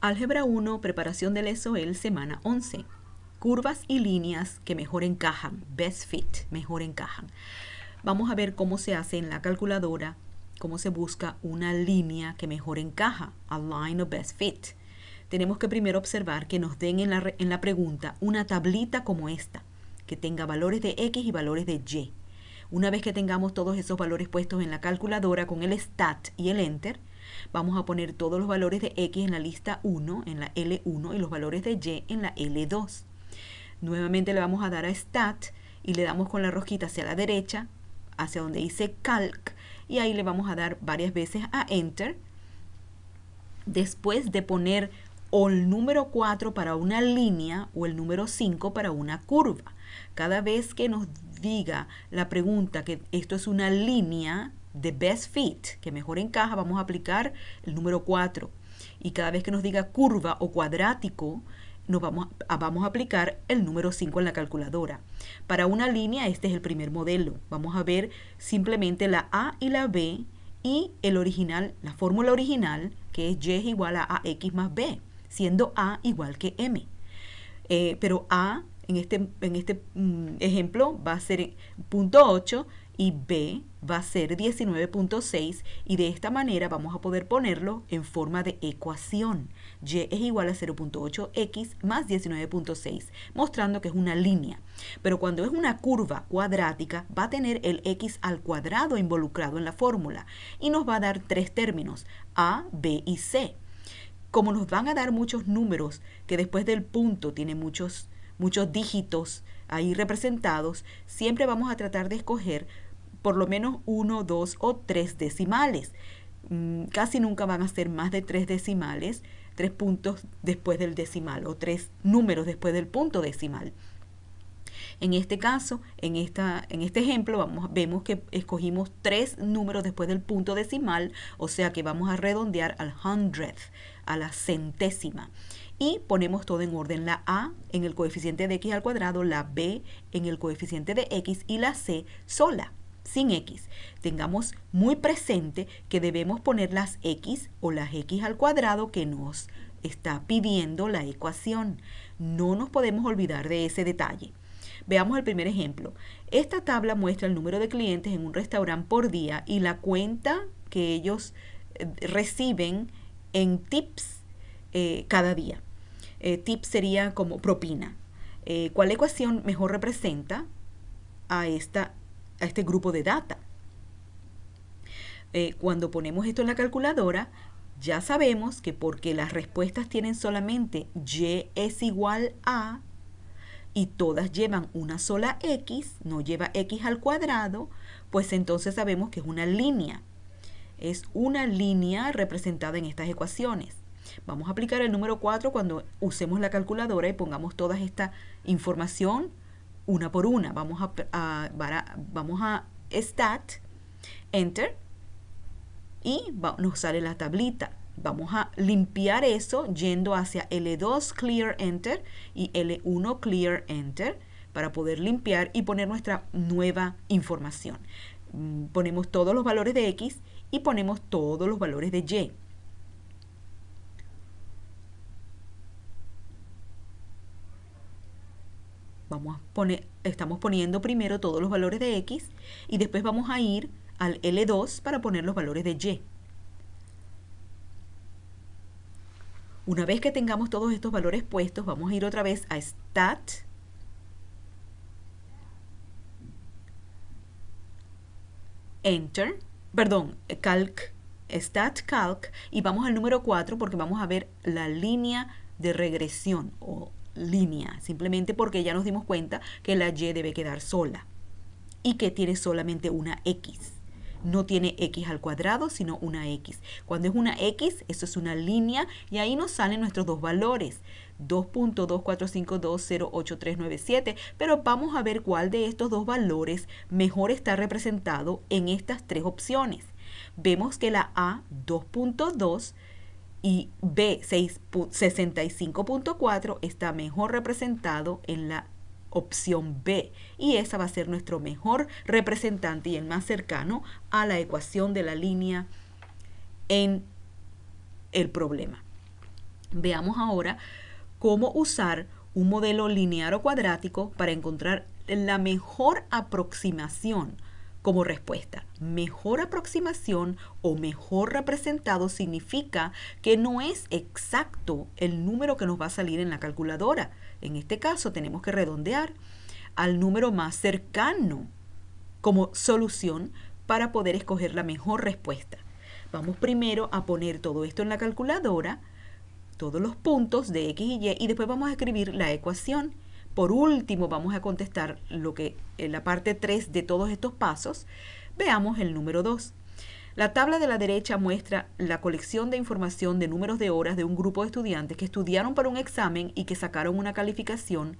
Álgebra 1, preparación del SOL semana 11. Curvas y líneas que mejor encajan, best fit, mejor encajan. Vamos a ver cómo se hace en la calculadora, cómo se busca una línea que mejor encaja, a line of best fit. Tenemos que primero observar que nos den en la pregunta una tablita como esta, que tenga valores de X y valores de Y. Una vez que tengamos todos esos valores puestos en la calculadora con el STAT y el ENTER, Vamos a poner todos los valores de X en la lista 1, en la L1, y los valores de Y en la L2. Nuevamente le vamos a dar a Stat y le damos con la rosquita hacia la derecha, hacia donde dice Calc, y ahí le vamos a dar varias veces a Enter. Después de poner o el número 4 para una línea o el número 5 para una curva. Cada vez que nos diga la pregunta que esto es una línea, the best fit, que mejor encaja, vamos a aplicar el número 4. Y cada vez que nos diga curva o cuadrático, nos vamos a, ah, vamos a aplicar el número 5 en la calculadora. Para una línea, este es el primer modelo. Vamos a ver simplemente la A y la B y el original, la fórmula original, que es Y es igual a AX más B, siendo A igual que M. Eh, pero A en este, en este mm, ejemplo va a ser punto 8 y B va a ser 19.6 y de esta manera vamos a poder ponerlo en forma de ecuación. Y es igual a 0.8x más 19.6, mostrando que es una línea. Pero cuando es una curva cuadrática, va a tener el x al cuadrado involucrado en la fórmula y nos va a dar tres términos, a, b y c. Como nos van a dar muchos números que después del punto tiene muchos, muchos dígitos ahí representados, siempre vamos a tratar de escoger por lo menos 1, dos o tres decimales. Mm, casi nunca van a ser más de tres decimales, tres puntos después del decimal o tres números después del punto decimal. En este caso, en, esta, en este ejemplo, vamos, vemos que escogimos tres números después del punto decimal, o sea que vamos a redondear al hundredth, a la centésima. Y ponemos todo en orden, la A en el coeficiente de x al cuadrado, la B en el coeficiente de x y la C sola sin x. Tengamos muy presente que debemos poner las x o las x al cuadrado que nos está pidiendo la ecuación. No nos podemos olvidar de ese detalle. Veamos el primer ejemplo. Esta tabla muestra el número de clientes en un restaurante por día y la cuenta que ellos eh, reciben en tips eh, cada día. Eh, tips sería como propina. ¿Cuál ecuación mejor representa a esta a este grupo de data. Eh, cuando ponemos esto en la calculadora, ya sabemos que porque las respuestas tienen solamente y es igual a y todas llevan una sola x, no lleva x al cuadrado, pues entonces sabemos que es una línea. Es una línea representada en estas ecuaciones. Vamos a aplicar el número 4 cuando usemos la calculadora y pongamos toda esta información una por una. Vamos a, vamos a stat, enter, y nos sale la tablita. Vamos a limpiar eso yendo hacia L2 clear enter y L1 clear enter para poder limpiar y poner nuestra nueva información. Mm, ponemos todos los valores de X y ponemos todos los valores de Y. estamos poniendo primero todos los valores de X y después vamos a ir al L2 para poner los valores de Y. Una vez que tengamos todos estos valores puestos, vamos a ir otra vez a Stat. Enter, perdón, Calc, Stat Calc, y vamos al número 4 porque vamos a ver la línea de regresión o línea, simplemente porque ya nos dimos cuenta que la Y debe quedar sola y que tiene solamente una X. No tiene X al cuadrado, sino una X. Cuando es una X, eso es una línea y ahí nos salen nuestros dos valores. 2.245208397, pero vamos a ver cuál de estos dos valores mejor está representado en estas tres opciones. Vemos que la A 2.2 y B65.4 está mejor representado en la opción B y esa va a ser nuestro mejor representante y el más cercano a la ecuación de la línea en el problema. Veamos ahora cómo usar un modelo lineal o cuadrático para encontrar la mejor aproximación como respuesta. Mejor aproximación o mejor representado significa que no es exacto el número que nos va a salir en la calculadora. En este caso tenemos que redondear al número más cercano como solución para poder escoger la mejor respuesta. Vamos primero a poner todo esto en la calculadora, todos los puntos de x y y, y después vamos a escribir la ecuación por último, vamos a contestar lo que en la parte 3 de todos estos pasos. Veamos el número 2. La tabla de la derecha muestra la colección de información de números de horas de un grupo de estudiantes que estudiaron para un examen y que sacaron una calificación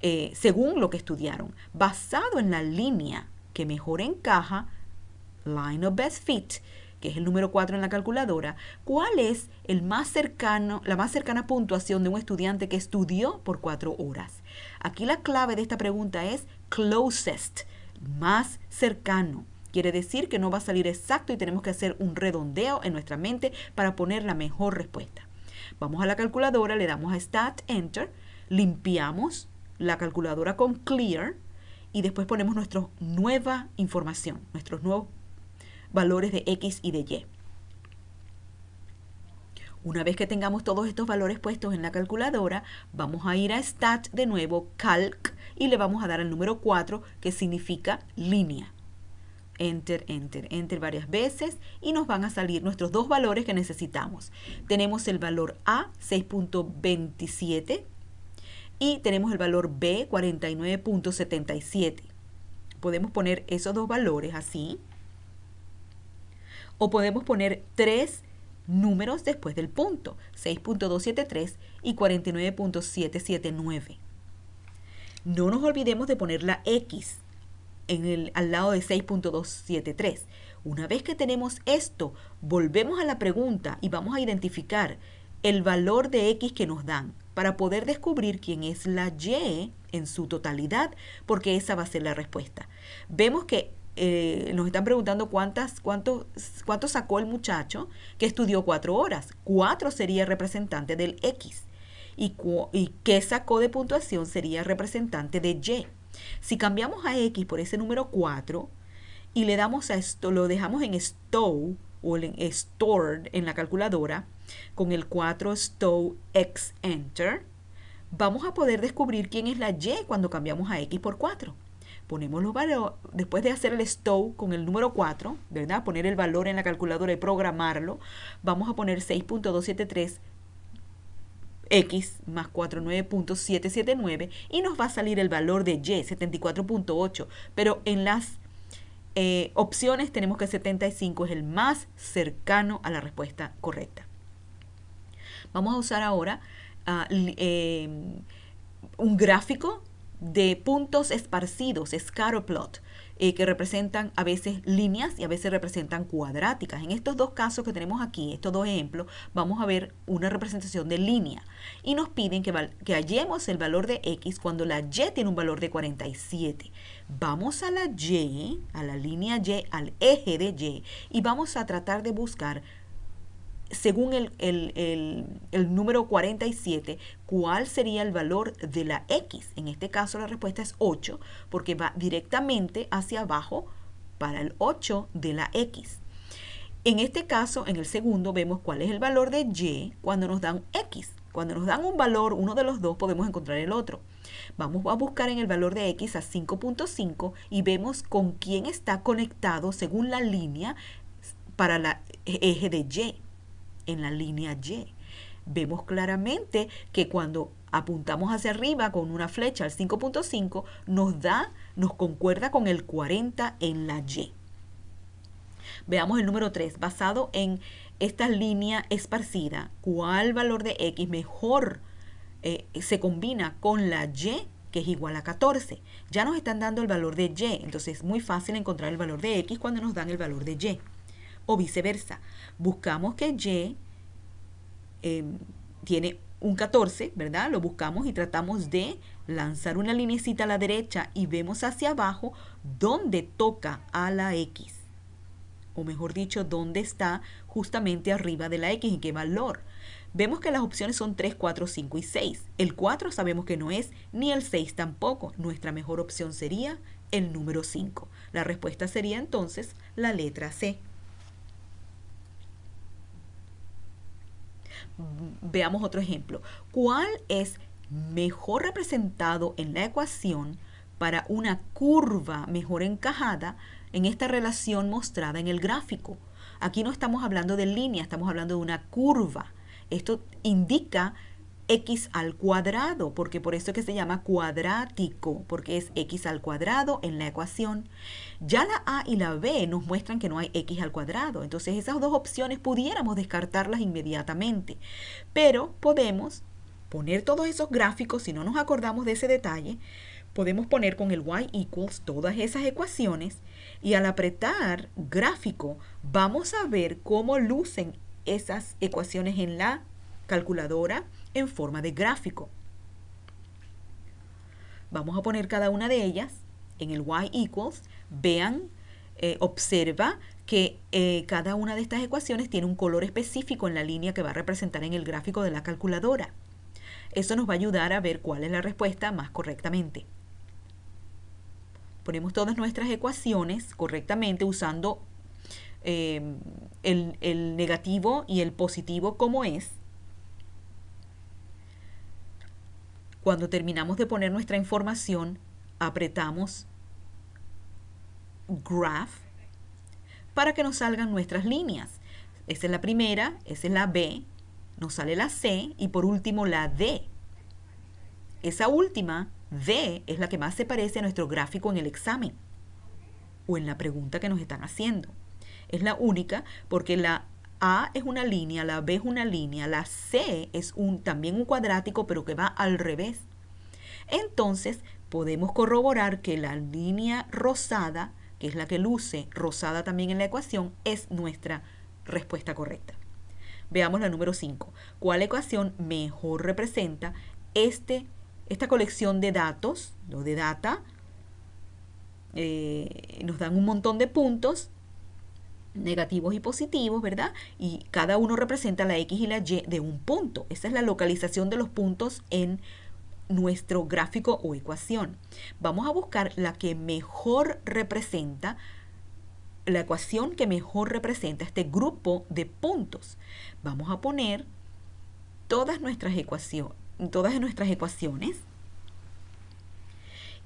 eh, según lo que estudiaron, basado en la línea que mejor encaja, line of best fit, que es el número 4 en la calculadora, cuál es el más cercano, la más cercana puntuación de un estudiante que estudió por 4 horas. Aquí la clave de esta pregunta es closest, más cercano. Quiere decir que no va a salir exacto y tenemos que hacer un redondeo en nuestra mente para poner la mejor respuesta. Vamos a la calculadora, le damos a Stat Enter, limpiamos la calculadora con Clear y después ponemos nuestra nueva información, nuestros nuevos valores de X y de Y. Una vez que tengamos todos estos valores puestos en la calculadora, vamos a ir a Stat de nuevo, Calc, y le vamos a dar el número 4, que significa línea. Enter, Enter, Enter varias veces y nos van a salir nuestros dos valores que necesitamos. Tenemos el valor A, 6.27, y tenemos el valor B, 49.77. Podemos poner esos dos valores así o podemos poner tres números después del punto, 6.273 y 49.779. No nos olvidemos de poner la X en el, al lado de 6.273. Una vez que tenemos esto, volvemos a la pregunta y vamos a identificar el valor de X que nos dan para poder descubrir quién es la Y en su totalidad, porque esa va a ser la respuesta. Vemos que eh, nos están preguntando cuántas, cuánto, cuánto sacó el muchacho que estudió cuatro horas. Cuatro sería representante del X. Y, y qué sacó de puntuación sería representante de Y. Si cambiamos a X por ese número 4 y le damos a esto, lo dejamos en Stow o en Stored en la calculadora, con el 4 Stow X Enter, vamos a poder descubrir quién es la Y cuando cambiamos a X por 4 ponemos los valores, después de hacer el stow con el número 4, ¿verdad? Poner el valor en la calculadora y programarlo, vamos a poner 6.273 X más 49.779 y nos va a salir el valor de Y, 74.8. Pero en las eh, opciones tenemos que 75 es el más cercano a la respuesta correcta. Vamos a usar ahora ah, eh, un gráfico de puntos esparcidos, scatterplot, eh, que representan a veces líneas y a veces representan cuadráticas. En estos dos casos que tenemos aquí, estos dos ejemplos, vamos a ver una representación de línea. Y nos piden que, que hallemos el valor de X cuando la Y tiene un valor de 47. Vamos a la Y, a la línea Y, al eje de Y, y vamos a tratar de buscar según el, número 47, cuál sería el valor de la X. En este caso la respuesta es 8 porque va directamente hacia abajo para el 8 de la X. En este caso, en el segundo, vemos cuál es el valor de Y cuando nos dan X. Cuando nos dan un valor, uno de los dos, podemos encontrar el otro. Vamos a buscar en el valor de X a 5.5 y vemos con quién está conectado según la línea para la eje de Y en la línea Y. Vemos claramente que cuando apuntamos hacia arriba con una flecha al 5.5 nos da, nos concuerda con el 40 en la Y. Veamos el número 3, basado en esta línea esparcida, ¿cuál valor de X mejor eh, se combina con la Y que es igual a 14. Ya nos están dando el valor de y, entonces es muy fácil encontrar el valor de x cuando nos dan el valor de y o viceversa. Buscamos que Y em, tiene un 14, ¿verdad? Lo buscamos y tratamos de lanzar una linecita a la derecha y vemos hacia abajo dónde toca a la X. O mejor dicho, dónde está justamente arriba de la X, y qué valor. Vemos que las opciones son 3, 4, 5 y 6. El 4 sabemos que no es, ni el 6 tampoco. Nuestra mejor opción sería el número 5. La respuesta sería entonces la letra C. veamos otro ejemplo. ¿Cuál es mejor representado en la ecuación para una curva mejor encajada en esta relación mostrada en el gráfico? Aquí no estamos hablando de línea, estamos hablando de una curva. Esto indica x al cuadrado, porque por eso es que se llama cuadrático, porque es x al cuadrado en la ecuación. Ya la A y la B nos muestran que no hay x al cuadrado, entonces esas dos opciones pudiéramos descartarlas inmediatamente, pero podemos poner todos esos gráficos, si no nos acordamos de ese detalle, podemos poner con el y equals todas esas ecuaciones y al apretar gráfico vamos a ver cómo lucen esas ecuaciones en la calculadora en forma de gráfico. Vamos a poner cada una de ellas en el y equals. Vean, eh, observa que eh, cada una de estas ecuaciones tiene un color específico en la línea que va a representar en el gráfico de la calculadora. Eso nos va a ayudar a ver cuál es la respuesta más correctamente. Ponemos todas nuestras ecuaciones correctamente usando eh, el negativo y el positivo como es Cuando terminamos de poner nuestra información, apretamos Graph para que nos salgan nuestras líneas. Esa es la primera, esa es la B, nos sale la C y por último la D. Esa última, D, es la que más se parece a nuestro gráfico en el examen o en la pregunta que nos están haciendo. Es la única porque la a es una línea, la B es una línea, la C es un, también un cuadrático, pero que va al revés. Entonces, podemos corroborar que la línea rosada, que es la que luce rosada también en la ecuación, es nuestra respuesta correcta. Veamos la número 5. ¿Cuál ecuación mejor representa este, esta colección de datos, los de data? Eh, nos dan un montón de puntos negativos y positivos, ¿verdad? Y cada uno representa la X y la Y de un punto. Esa es la localización de los puntos en nuestro gráfico o ecuación. Vamos a buscar la que mejor representa, la ecuación que mejor representa este grupo de puntos. Vamos a poner todas nuestras ecuaciones, todas nuestras ecuaciones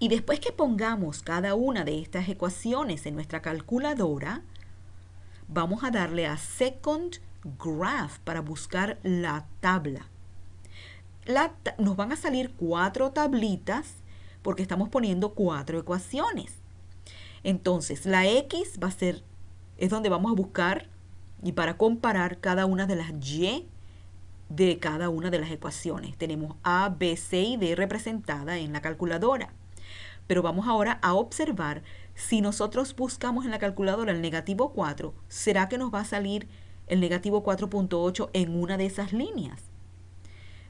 y después que pongamos cada una de estas ecuaciones en nuestra calculadora, vamos a darle a Second Graph para buscar la tabla. nos van a salir cuatro tablitas porque estamos poniendo cuatro ecuaciones. Entonces, la X va a ser, es donde vamos a buscar y para comparar cada una de las Y de cada una de las ecuaciones. Tenemos A, B, C y D representada en la calculadora. Pero vamos ahora a observar si nosotros buscamos en la calculadora el negativo 4, ¿será que nos va a salir el negativo 4.8 en una de esas líneas?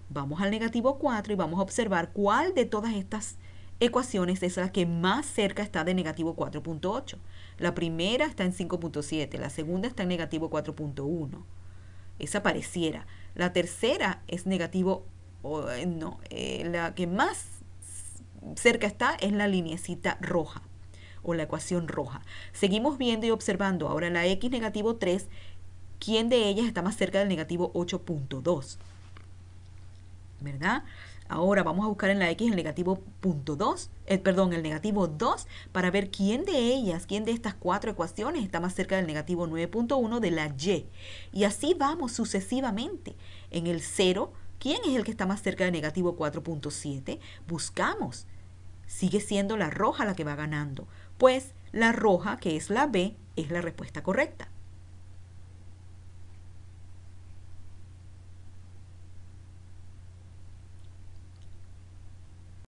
Vamos al negativo 4 y vamos a observar cuál de todas estas ecuaciones es la que más cerca está de negativo 4.8. La primera está en 5.7, la segunda está en negativo 4.1. Esa pareciera. La tercera es negativo, eh, no, eh, la que más cerca está es la linecita roja o la ecuación roja. Seguimos viendo y observando ahora la x negativo 3, ¿quién de ellas está más cerca del negativo 8.2? ¿Verdad? Ahora vamos a buscar en la X el negativo punto 2, eh, perdón, el negativo 2, para ver quién de ellas, quién de estas cuatro ecuaciones está más cerca del negativo 9.1 de la Y. Y así vamos sucesivamente. En el 0, ¿quién es el que está más cerca del negativo 4.7? Buscamos. Sigue siendo la roja la que va ganando. Pues la roja, que es la B, es la respuesta correcta.